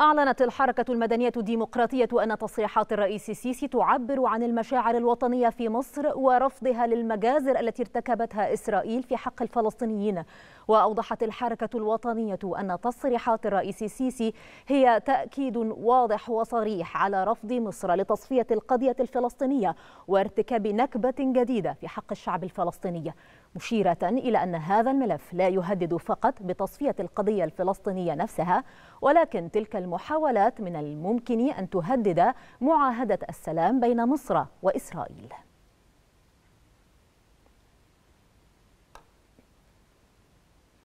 أعلنت الحركة المدنية الديمقراطية أن تصريحات الرئيس السيسي تعبر عن المشاعر الوطنية في مصر ورفضها للمجازر التي ارتكبتها إسرائيل في حق الفلسطينيين وأوضحت الحركة الوطنية أن تصريحات الرئيس السيسي هي تأكيد واضح وصريح على رفض مصر لتصفية القضية الفلسطينية وارتكاب نكبة جديدة في حق الشعب الفلسطيني مشيرة إلى أن هذا الملف لا يهدد فقط بتصفية القضية الفلسطينية نفسها ولكن تلك المحاولات من الممكن أن تهدد معاهدة السلام بين مصر وإسرائيل